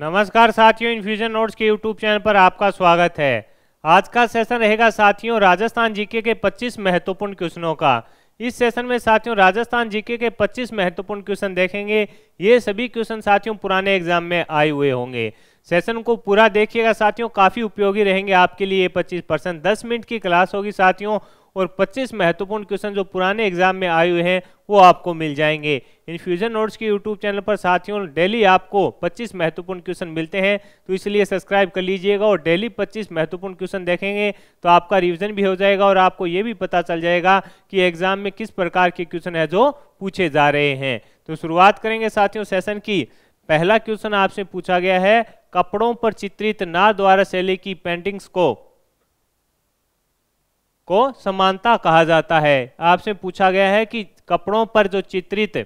नमस्कार साथियों infusion notes के यूट्यूब चैनल पर आपका स्वागत है आज का सेशन रहेगा साथियों राजस्थान जीके के 25 महत्वपूर्ण क्वेश्चनों का इस सेशन में साथियों राजस्थान जीके के 25 महत्वपूर्ण क्वेश्चन देखेंगे ये सभी क्वेश्चन साथियों पुराने एग्जाम में आए हुए होंगे सेशन को पूरा देखिएगा साथियों काफ़ी उपयोगी रहेंगे आपके लिए पच्चीस परसेंट दस मिनट की क्लास होगी साथियों और 25 महत्वपूर्ण क्वेश्चन जो पुराने एग्जाम में आए हुए हैं वो आपको मिल जाएंगे इन्फ्यूजन नोट्स के यूट्यूब चैनल पर साथियों डेली आपको 25 महत्वपूर्ण क्वेश्चन मिलते हैं तो इसलिए सब्सक्राइब कर लीजिएगा और डेली 25 महत्वपूर्ण क्वेश्चन देखेंगे तो आपका रिविजन भी हो जाएगा और आपको ये भी पता चल जाएगा कि एग्जाम में किस प्रकार के क्वेश्चन है जो पूछे जा रहे हैं तो शुरुआत करेंगे साथियों सेशन की पहला क्वेश्चन आपसे पूछा गया है कपड़ों पर चित्रित ना द्वारा शैली की पेंटिंग्स को को समानता कहा जाता है आपसे पूछा गया है कि कपड़ों पर जो चित्रित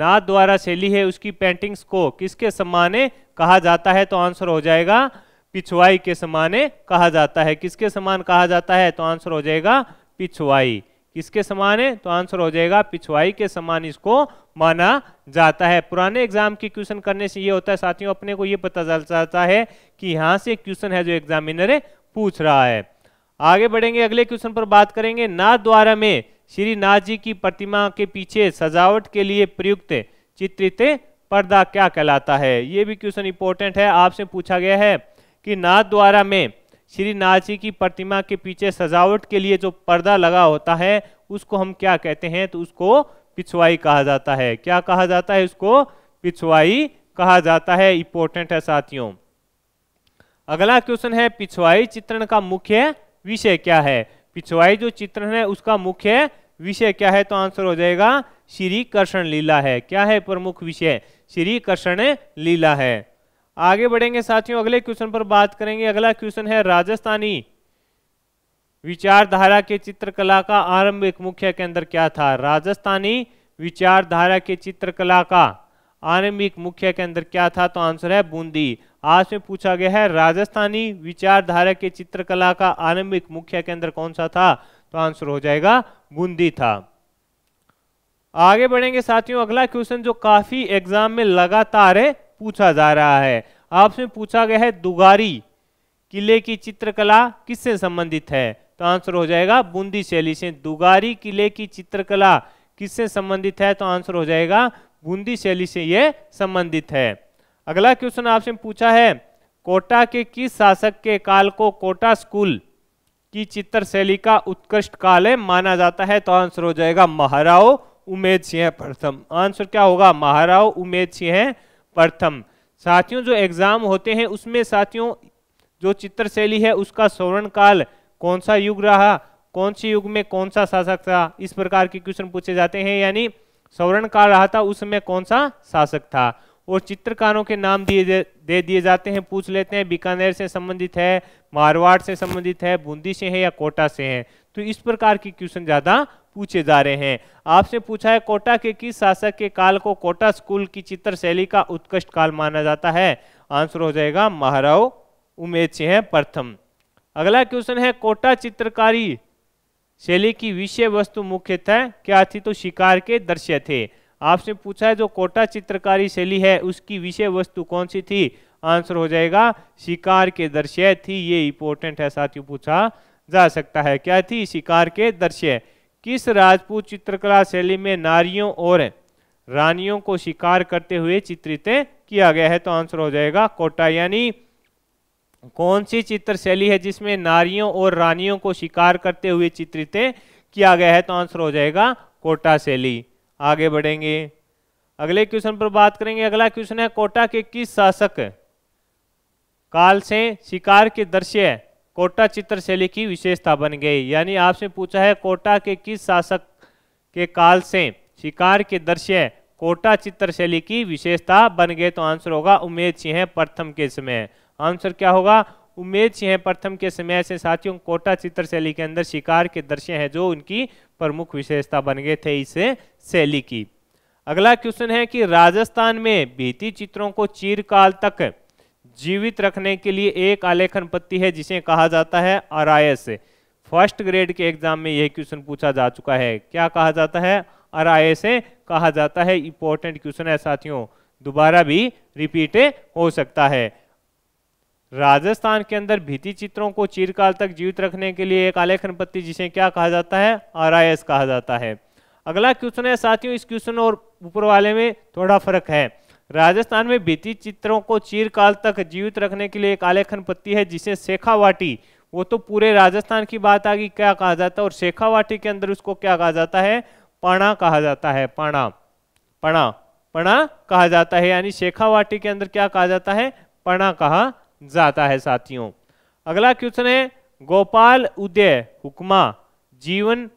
नाथ द्वारा शैली है उसकी पेंटिंग्स को किसके समाने कहा जाता है तो आंसर हो जाएगा पिछवाई के समाने कहा जाता है किसके समान कहा जाता है तो आंसर हो जाएगा पिछवाई किसके समान है तो आंसर हो जाएगा पिछवाई के समान इसको माना जाता है पुराने एग्जाम के क्वेश्चन करने से ये होता है साथियों अपने को ये पता चल जाता है कि यहाँ से क्वेश्चन है जो एग्जामिनर पूछ रहा है आगे बढ़ेंगे अगले क्वेश्चन पर बात करेंगे नाथ द्वारा में श्री नाथ जी की प्रतिमा के पीछे सजावट के लिए प्रयुक्त चित्रित पर्दा क्या कहलाता है ये भी क्वेश्चन इंपॉर्टेंट है आपसे पूछा गया है कि नाथ द्वारा में श्री नाथ जी की प्रतिमा के पीछे सजावट के लिए जो पर्दा लगा होता है उसको हम क्या कहते हैं तो उसको पिछवाई कहा जाता है क्या कहा जाता है उसको पिछवाई कहा जाता है इंपॉर्टेंट है साथियों अगला क्वेश्चन है पिछवाई चित्रण का मुख्य विषय क्या है पिछवाई जो चित्रण है उसका मुख्य विषय क्या है तो आंसर हो जाएगा श्री कृष्ण लीला है क्या है प्रमुख विषय श्री कृष्ण लीला है आगे बढ़ेंगे साथियों अगले क्वेश्चन पर बात करेंगे अगला क्वेश्चन है राजस्थानी विचारधारा के चित्रकला का आरंभिक मुख्य केंद्र क्या था राजस्थानी विचारधारा के चित्रकला का आरंभिक मुख्य के अंदर क्या था तो आंसर है बूंदी आज में पूछा गया है राजस्थानी विचारधारा के चित्रकला का आरंभिक मुख्य के अंदर कौन सा था तो आंसर हो जाएगा बूंदी था आगे बढ़ेंगे साथियों अगला क्वेश्चन जो काफी एग्जाम में लगातार पूछा जा रहा है आपसे पूछा गया है दुगारी किले की चित्रकला किससे संबंधित है तो आंसर हो जाएगा बूंदी शैली से दुगारी किले की चित्रकला किससे संबंधित है तो आंसर हो जाएगा बूंदी शैली से यह संबंधित है अगला क्वेश्चन आपसे पूछा है कोटा के किस शासक के काल को कोटा स्कूल की चित्र शैली का उत्कृष्ट काल है माना जाता है तो आंसर हो जाएगा महाराव उमेद सिंह प्रथम आंसर क्या होगा महाराव उमेद सिंह प्रथम साथियों जो एग्जाम होते हैं उसमें साथियों जो चित्र शैली है उसका स्वर्ण काल कौन सा युग रहा कौन से युग में कौन सा शासक था इस प्रकार के क्वेश्चन पूछे जाते हैं यानी सौरण काल रहा था उस समय कौन सा शासक था और चित्रकारों के नाम दिए दे दिए जाते हैं पूछ लेते हैं बीकानेर से संबंधित है मारवाड़ से संबंधित है बूंदी से है या कोटा से है तो इस प्रकार के क्वेश्चन ज्यादा पूछे जा रहे हैं आपसे पूछा है कोटा के किस शासक के काल को कोटा स्कूल की चित्र शैली का उत्कृष्ट काल माना जाता है आंसर हो जाएगा महाराव उमेद सिंह प्रथम अगला क्वेश्चन है कोटा चित्रकारी शैली की विषय वस्तु मुख्यतः क्या थी तो शिकार के दृश्य थे आपसे पूछा है जो कोटा चित्रकारी शैली है उसकी विषय वस्तु कौन सी थी आंसर हो जाएगा शिकार के दृश्य थी ये इंपोर्टेंट है साथियों पूछा जा सकता है क्या थी शिकार के दृश्य किस राजपूत चित्रकला शैली में नारियों और रानियों को शिकार करते हुए चित्रित किया गया है तो आंसर हो जाएगा कोटा यानी कौन सी चित्र शैली है जिसमें नारियों और रानियों को शिकार करते हुए चित्रित किया गया है तो आंसर हो जाएगा कोटा शैली आगे बढ़ेंगे अगले क्वेश्चन पर बात करेंगे अगला क्वेश्चन है कोटा के किस शासक काल से शिकार के दृश्य कोटा चित्र शैली की विशेषता बन गई यानी आपसे पूछा है कोटा के किस शासक के काल से शिकार के दृश्य कोटा चित्र शैली की विशेषता बन गए तो आंसर होगा उमेद सिंह प्रथम के समय आंसर क्या होगा उमेद सिंह प्रथम के समय से साथियों कोटा चित्र शैली के अंदर शिकार के दृश्य हैं जो उनकी प्रमुख विशेषता बन गए थे इस शैली की अगला क्वेश्चन है कि राजस्थान में भीती चित्रों को चीरकाल तक जीवित रखने के लिए एक आलेखन पत्ति है जिसे कहा जाता है अरायस फर्स्ट ग्रेड के एग्जाम में यह क्वेश्चन पूछा जा चुका है क्या कहा जाता है अरायस कहा जाता है इंपॉर्टेंट क्वेश्चन है साथियों दोबारा भी रिपीट हो सकता है राजस्थान के अंदर भीति चित्रों को चिरकाल तक जीवित रखने के लिए एक आलेखन पत्ती जिसे क्या कहा जाता है आर कहा जाता है अगला क्वेश्चन है साथियों इस क्वेश्चन और ऊपर वाले में थोड़ा फर्क है राजस्थान में भीति चित्रों को चीरकाल तक जीवित रखने के लिए एक आलेखन पत्ती है जिसे शेखावाटी वो तो पूरे राजस्थान की बात आ गई क्या कहा जाता है और शेखावाटी के अंदर उसको क्या कहा जाता है पाणा कहा जाता है पाणा पणा पणा कहा जाता है यानी शेखावाटी के अंदर क्या कहा जाता है पणा कहा जाता है साथियों अगला क्वेश्चन है गोपाल उदय हुक्मा जीवन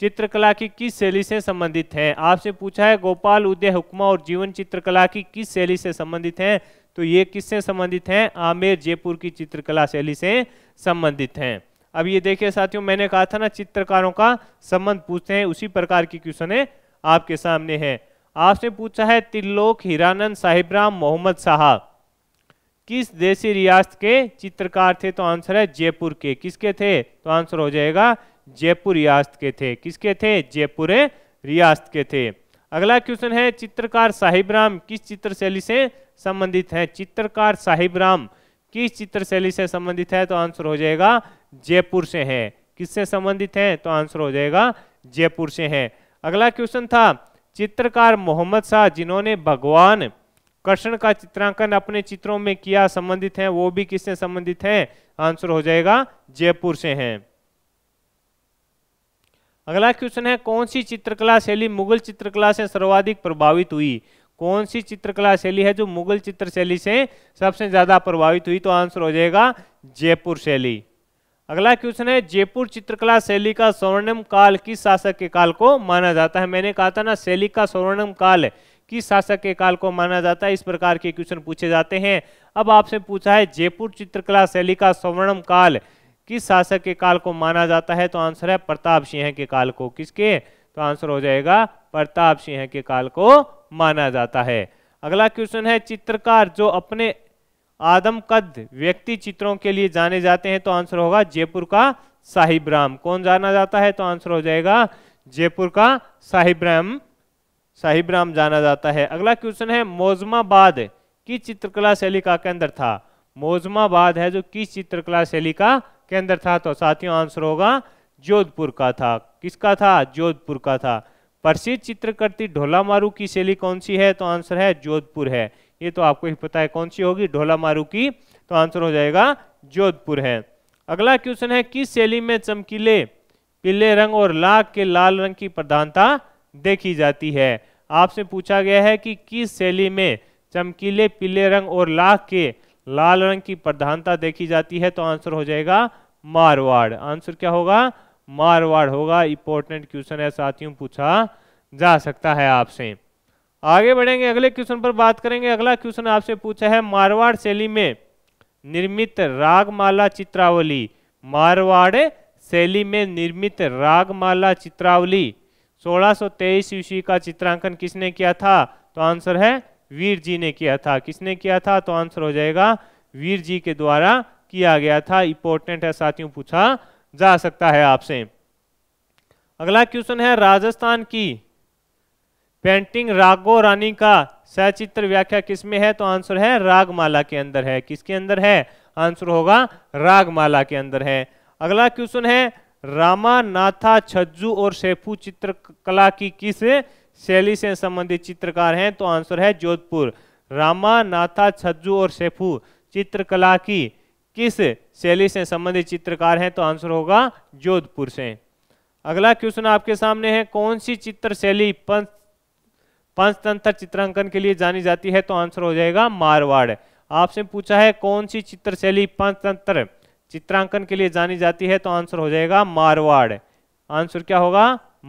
चित्रकला की किस शैली से संबंधित हैं आपसे पूछा है गोपाल उदय हुक्मा और जीवन चित्रकला की किस शैली से संबंधित हैं तो ये किससे संबंधित हैं आमेर जयपुर की चित्रकला शैली से संबंधित हैं अब ये देखिए साथियों मैंने कहा था ना चित्रकारों का संबंध पूछते हैं उसी प्रकार की क्वेश्चन है आपके सामने है आपसे पूछा है तिल्लोक हिरानंद साहिबराम मोहम्मद साहब किस देसी रियासत के चित्रकार थे तो आंसर है जयपुर के किसके थे तो आंसर हो जाएगा जयपुर रियासत के थे किसके थे जयपुर रियासत के थे अगला क्वेश्चन है चित्रकार साहिबराम किस चित्रशैली से संबंधित है चित्रकार साहिबराम किस चित्रशैली से संबंधित है तो आंसर हो जाएगा जयपुर से है किससे संबंधित है तो आंसर हो जाएगा जयपुर से है अगला क्वेश्चन था चित्रकार मोहम्मद शाह जिन्होंने भगवान कर्षण का चित्रांकन अपने चित्रों में किया संबंधित है वो भी किससे संबंधित है आंसर हो जाएगा जयपुर से है अगला क्वेश्चन है कौन सी चित्रकला शैली मुगल चित्रकला से सर्वाधिक प्रभावित हुई कौन सी चित्रकला शैली है जो मुगल चित्र शैली से सबसे ज्यादा प्रभावित हुई तो आंसर हो जाएगा जयपुर शैली अगला क्वेश्चन है जयपुर चित्रकला शैली का स्वर्णम काल किस शासक के काल को माना जाता है मैंने कहा था ना शैली का स्वर्णम काल किस शासक के काल को माना जाता है इस प्रकार के क्वेश्चन पूछे जाते हैं अब आपसे पूछा है जयपुर चित्रकला शैली का स्वर्णम काल किस शासक के काल को माना जाता है तो आंसर है प्रताप सिंह के काल को किसके तो आंसर हो जाएगा प्रताप सिंह के काल को माना जाता है अगला क्वेश्चन है चित्रकार जो अपने आदम कद व्यक्ति चित्रों के लिए जाने जाते हैं तो आंसर होगा जयपुर का साहिब राम कौन जाना जाता है तो आंसर हो जाएगा जयपुर का साहिब राम साहिब राम जाना जाता है अगला क्वेश्चन है मोजमाबाद की चित्रकला शैली का केंद्र था मोजमाबाद है जो किस चित्रकला शैली का केंद्र था तो साथियों आंसर होगा जोधपुर का था किसका था जोधपुर का था प्रसिद्ध चित्रकृति ढोला मारू की शैली कौन सी है तो आंसर है जोधपुर है ये तो आपको ही पता है कौन सी होगी ढोला मारू की तो आंसर हो जाएगा जोधपुर है अगला क्वेश्चन है किस शैली में चमकीले पीले रंग और लाख के लाल रंग की प्रधानता देखी जाती है आपसे पूछा गया है कि किस शैली में चमकीले पीले रंग और लाख के लाल रंग की प्रधानता देखी जाती है तो आंसर हो जाएगा मारवाड़ आंसर क्या होगा मारवाड़ होगा इंपॉर्टेंट क्वेश्चन है साथियों पूछा जा सकता है आपसे आगे बढ़ेंगे अगले क्वेश्चन पर बात करेंगे अगला क्वेश्चन आपसे पूछा है मारवाड़ शैली में निर्मित रागमाला चित्रावली मारवाड़ शैली में निर्मित रागमाला चित्रावली 1623 ईस्वी का चित्रांकन किसने किया था तो आंसर है वीर जी ने किया था किसने किया था तो आंसर हो जाएगा वीर जी के द्वारा किया गया था इंपोर्टेंट है साथियों पूछा जा सकता है आपसे अगला क्वेश्चन है राजस्थान की पेंटिंग रागो रानी का सचित्र व्याख्या किसमें है तो आंसर है रागमाला के अंदर है किसके अंदर है आंसर होगा रागमाला के अंदर है अगला क्वेश्चन है रामानाथा छज्जू और सेफू चित्रकला की किस शैली से संबंधित चित्रकार हैं तो आंसर है जोधपुर रामानाथा छज्जू और सेफू चित्रकला की किस शैली से संबंधित चित्रकार हैं तो आंसर होगा जोधपुर से अगला क्वेश्चन आपके सामने है कौन सी चित्र शैली पंच पंचतंत्र चित्रांकन के लिए जानी जाती है तो आंसर हो जाएगा मारवाड़ आपसे पूछा है कौन सी चित्र शैली पंचतंत्र चित्रांकन के लिए जानी जाती है तो आंसर हो जाएगा मारवाड़ आंसर क्या होगा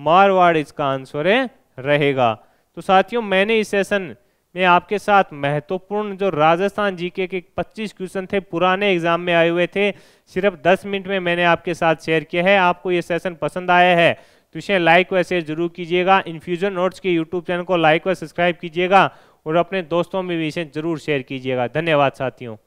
मारवाड़ इसका आंसर है रहेगा तो साथियों मैंने इस सेशन में आपके साथ महत्वपूर्ण जो राजस्थान जीके के 25 क्वेश्चन थे पुराने एग्जाम में आए हुए थे सिर्फ 10 मिनट में मैंने आपके साथ शेयर किया है आपको ये सेशन पसंद आया है तो इसे लाइक व शेयर जरूर कीजिएगा इन्फ्यूजन नोट्स के यूट्यूब चैनल को लाइक व सब्सक्राइब कीजिएगा और अपने दोस्तों में भी इसे जरूर शेयर कीजिएगा धन्यवाद साथियों